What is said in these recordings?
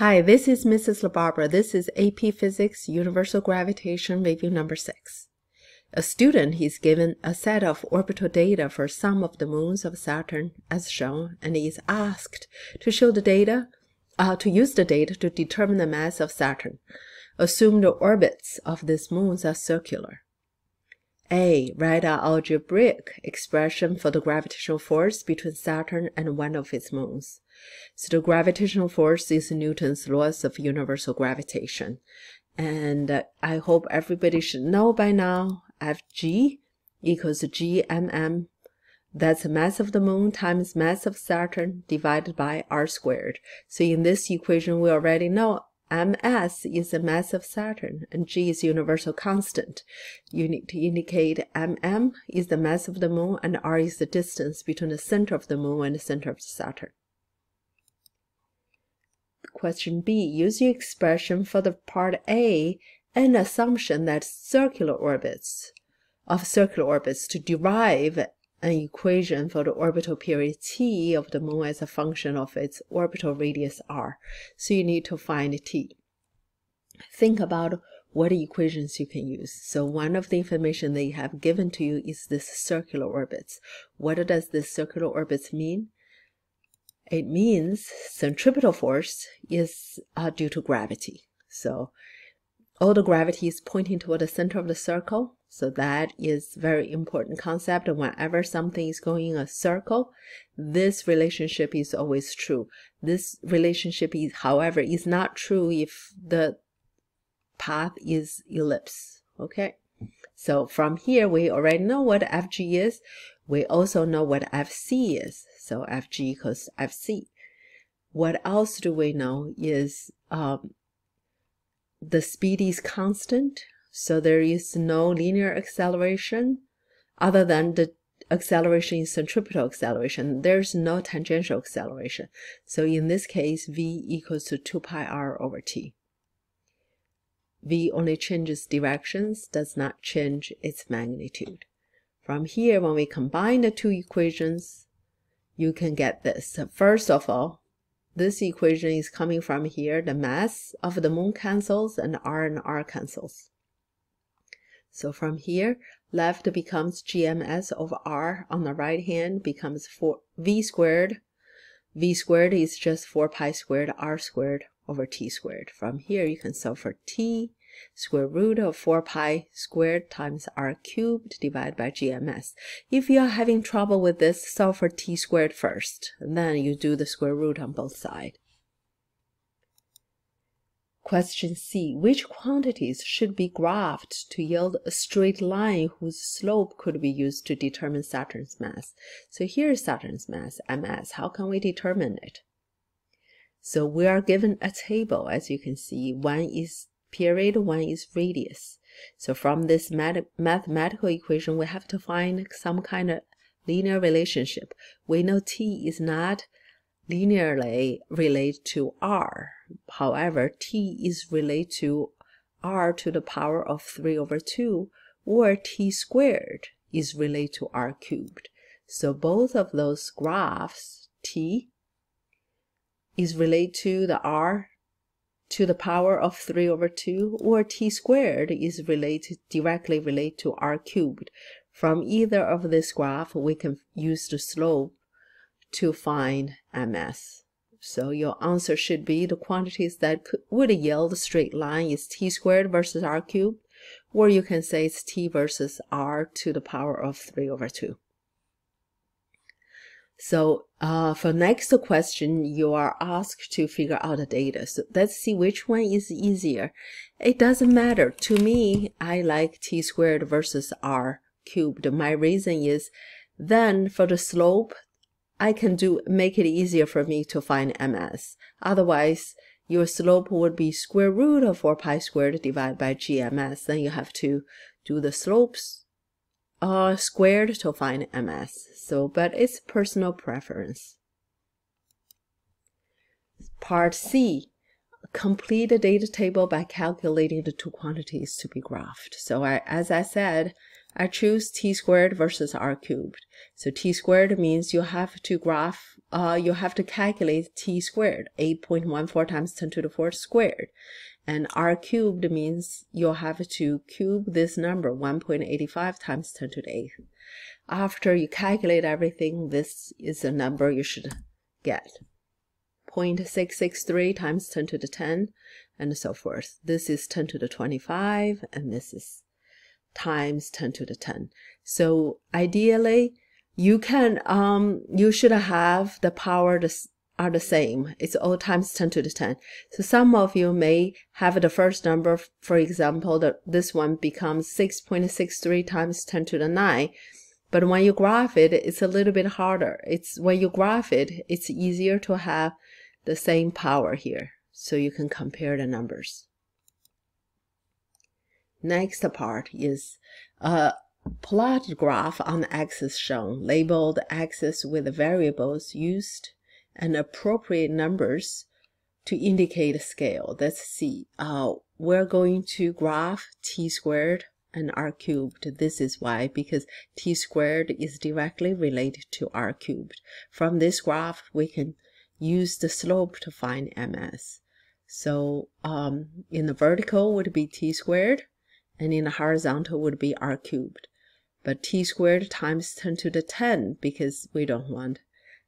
Hi, this is Mrs. LaBarbera. This is AP Physics Universal Gravitation Review Number 6. A student is given a set of orbital data for some of the moons of Saturn as shown and is asked to show the data, uh, to use the data to determine the mass of Saturn. Assume the orbits of these moons are circular. A. Write an algebraic expression for the gravitational force between Saturn and one of its moons. So the gravitational force is Newton's laws of universal gravitation. And uh, I hope everybody should know by now Fg equals gmm. That's mass of the moon times mass of Saturn divided by r squared. So in this equation, we already know ms is the mass of Saturn and g is universal constant. You need to indicate mm is the mass of the moon and r is the distance between the center of the moon and the center of Saturn. Question B. Use the expression for the part A an assumption that circular orbits of circular orbits to derive an equation for the orbital period t of the moon as a function of its orbital radius r. So you need to find t. Think about what equations you can use. So one of the information they have given to you is this circular orbits. What does this circular orbits mean? It means centripetal force is uh, due to gravity. So all the gravity is pointing toward the center of the circle. So that is very important concept. And whenever something is going in a circle, this relationship is always true. This relationship is, however, is not true if the path is ellipse. Okay. So from here, we already know what FG is. We also know what FC is so FG equals FC. What else do we know is um, the speed is constant, so there is no linear acceleration other than the acceleration centripetal acceleration. There's no tangential acceleration. So in this case, v equals to 2 pi r over t. v only changes directions, does not change its magnitude. From here, when we combine the two equations, you can get this. First of all, this equation is coming from here, the mass of the moon cancels and R and R cancels. So from here, left becomes GMS of R on the right hand becomes 4, V squared. V squared is just 4 pi squared R squared over T squared. From here, you can solve for T square root of 4 pi squared times r cubed divided by GMS. If you are having trouble with this, solve for t squared first, then you do the square root on both sides. Question C. Which quantities should be graphed to yield a straight line whose slope could be used to determine Saturn's mass? So here is Saturn's mass, ms. How can we determine it? So we are given a table, as you can see. One is period 1 is radius. So from this mathematical equation, we have to find some kind of linear relationship. We know t is not linearly related to r. However, t is related to r to the power of 3 over 2, or t squared is related to r cubed. So both of those graphs, t is related to the r to the power of 3 over 2 or t squared is related directly related to r cubed. From either of this graph, we can use the slope to find ms. So your answer should be the quantities that would yield a straight line is t squared versus r cubed, or you can say it's t versus r to the power of 3 over 2. So uh, for next question, you are asked to figure out the data. So let's see which one is easier. It doesn't matter. To me, I like t squared versus r cubed. My reason is then for the slope, I can do make it easier for me to find ms. Otherwise, your slope would be square root of 4 pi squared divided by gms. Then you have to do the slopes R uh, squared to find MS. So, but it's personal preference. Part C, complete a data table by calculating the two quantities to be graphed. So I, as I said, I choose t squared versus r cubed. So t squared means you have to graph, uh, you have to calculate t squared, 8.14 times 10 to the fourth squared. And r cubed means you'll have to cube this number 1.85 times 10 to the 8th. After you calculate everything, this is the number you should get. 0.663 times 10 to the 10 and so forth. This is 10 to the 25 and this is times 10 to the 10. So ideally you can um you should have the power to are the same. It's all times 10 to the 10. So some of you may have the first number, for example, that this one becomes 6.63 times 10 to the 9. But when you graph it, it's a little bit harder. It's when you graph it, it's easier to have the same power here. So you can compare the numbers. Next part is a uh, plot graph on the axis shown, labeled axis with the variables used and appropriate numbers to indicate a scale. That's C. Uh, we're going to graph t squared and r cubed. This is why, because t squared is directly related to r cubed. From this graph, we can use the slope to find ms. So um, in the vertical would be t squared, and in the horizontal would be r cubed. But t squared times 10 to the 10, because we don't want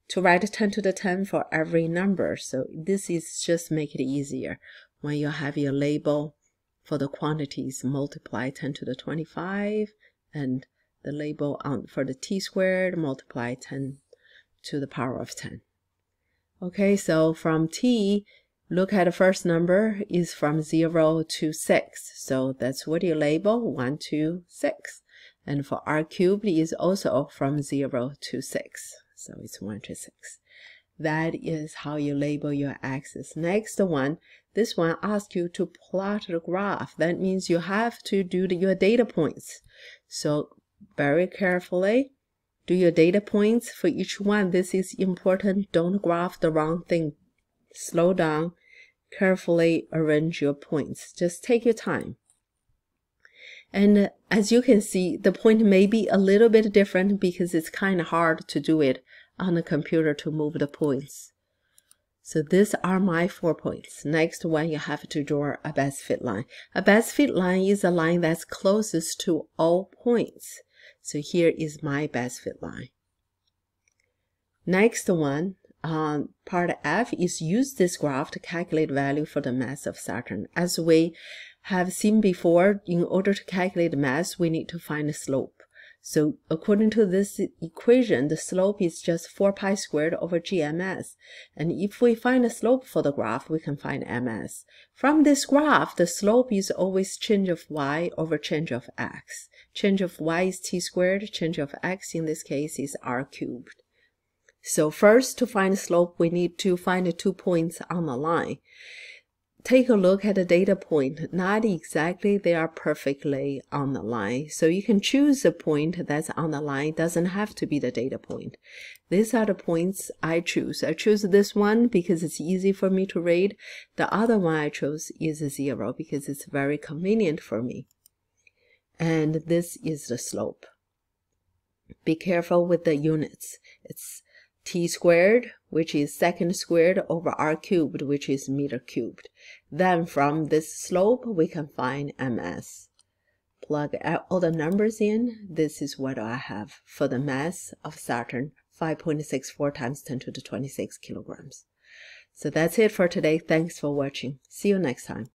to write 10 to the 10 for every number. So this is just make it easier. When you have your label for the quantities, multiply 10 to the 25 and the label on for the t squared, multiply 10 to the power of 10. Okay, so from t, look at the first number is from 0 to 6. So that's what you label, 1, 2, 6. And for r cubed is also from 0 to 6. So it's 1 to 6. That is how you label your axis. Next one, this one asks you to plot the graph. That means you have to do the, your data points. So very carefully, do your data points for each one. This is important. Don't graph the wrong thing. Slow down. Carefully arrange your points. Just take your time. And as you can see, the point may be a little bit different because it's kind of hard to do it on the computer to move the points. So these are my four points. Next one, you have to draw a best fit line. A best fit line is a line that's closest to all points. So here is my best fit line. Next one, um, part F is use this graph to calculate value for the mass of Saturn. As we have seen before, in order to calculate mass, we need to find the slope. So according to this equation, the slope is just 4 pi squared over gms. And if we find a slope for the graph, we can find ms. From this graph, the slope is always change of y over change of x. Change of y is t squared, change of x in this case is r cubed. So first, to find slope, we need to find the two points on the line take a look at the data point. Not exactly they are perfectly on the line. So you can choose a point that's on the line. Doesn't have to be the data point. These are the points I choose. I choose this one because it's easy for me to read. The other one I chose is zero because it's very convenient for me. And this is the slope. Be careful with the units. It's t squared which is second squared over r cubed, which is meter cubed. Then from this slope, we can find ms. Plug all the numbers in. This is what I have for the mass of Saturn, 5.64 times 10 to the 26 kilograms. So that's it for today. Thanks for watching. See you next time.